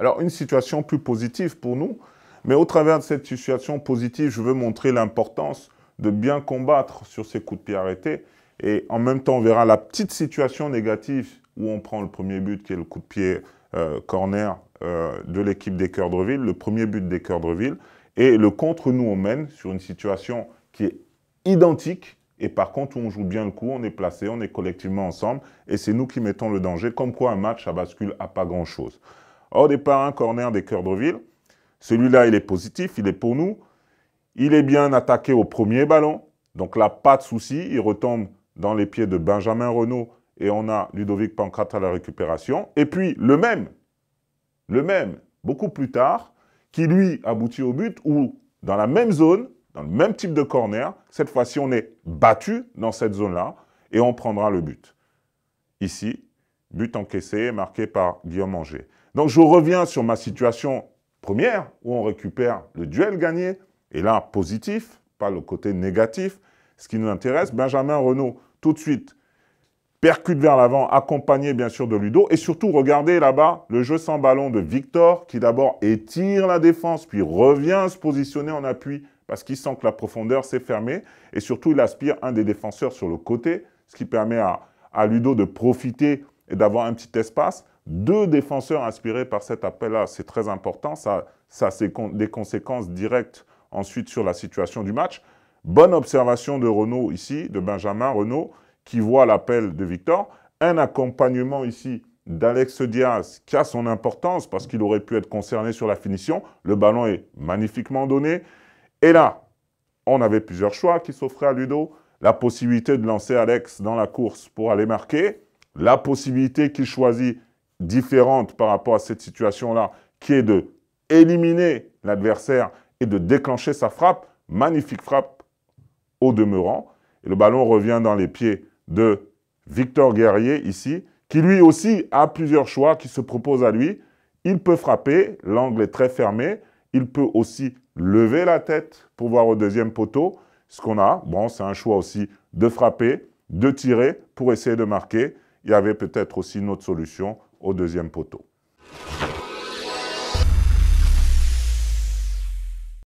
Alors, une situation plus positive pour nous, mais au travers de cette situation positive, je veux montrer l'importance de bien combattre sur ces coups de pied arrêtés. Et en même temps, on verra la petite situation négative où on prend le premier but, qui est le coup de pied euh, corner euh, de l'équipe des Cœurs de Ville, le premier but des Cœurs de Ville, et le contre nous on mène sur une situation qui est identique. Et par contre, on joue bien le coup, on est placé, on est collectivement ensemble, et c'est nous qui mettons le danger, comme quoi un match, à bascule à pas grand-chose. Au départ, un corner des cœurs de ville. Celui-là, il est positif, il est pour nous. Il est bien attaqué au premier ballon. Donc là, pas de souci. Il retombe dans les pieds de Benjamin Renault et on a Ludovic Pancrat à la récupération. Et puis, le même, le même, beaucoup plus tard, qui lui aboutit au but ou dans la même zone, dans le même type de corner, cette fois-ci, on est battu dans cette zone-là et on prendra le but. Ici, But encaissé, marqué par Guillaume Angers. Donc je reviens sur ma situation première, où on récupère le duel gagné, et là, positif, pas le côté négatif. Ce qui nous intéresse, Benjamin Renault, tout de suite, percute vers l'avant, accompagné bien sûr de Ludo, et surtout, regardez là-bas, le jeu sans ballon de Victor, qui d'abord étire la défense, puis revient se positionner en appui, parce qu'il sent que la profondeur s'est fermée, et surtout, il aspire un des défenseurs sur le côté, ce qui permet à, à Ludo de profiter et d'avoir un petit espace. Deux défenseurs inspirés par cet appel-là, c'est très important. Ça, ça a des conséquences directes ensuite sur la situation du match. Bonne observation de Renault ici, de Benjamin Renault, qui voit l'appel de Victor. Un accompagnement ici d'Alex Diaz qui a son importance parce qu'il aurait pu être concerné sur la finition. Le ballon est magnifiquement donné. Et là, on avait plusieurs choix qui s'offraient à Ludo. La possibilité de lancer Alex dans la course pour aller marquer la possibilité qu'il choisit différente par rapport à cette situation-là, qui est de éliminer l'adversaire et de déclencher sa frappe, magnifique frappe au demeurant. Et le ballon revient dans les pieds de Victor Guerrier ici, qui lui aussi a plusieurs choix qui se proposent à lui. Il peut frapper, l'angle est très fermé. Il peut aussi lever la tête pour voir au deuxième poteau. Ce qu'on a, bon, c'est un choix aussi de frapper, de tirer pour essayer de marquer il y avait peut-être aussi une autre solution au deuxième poteau.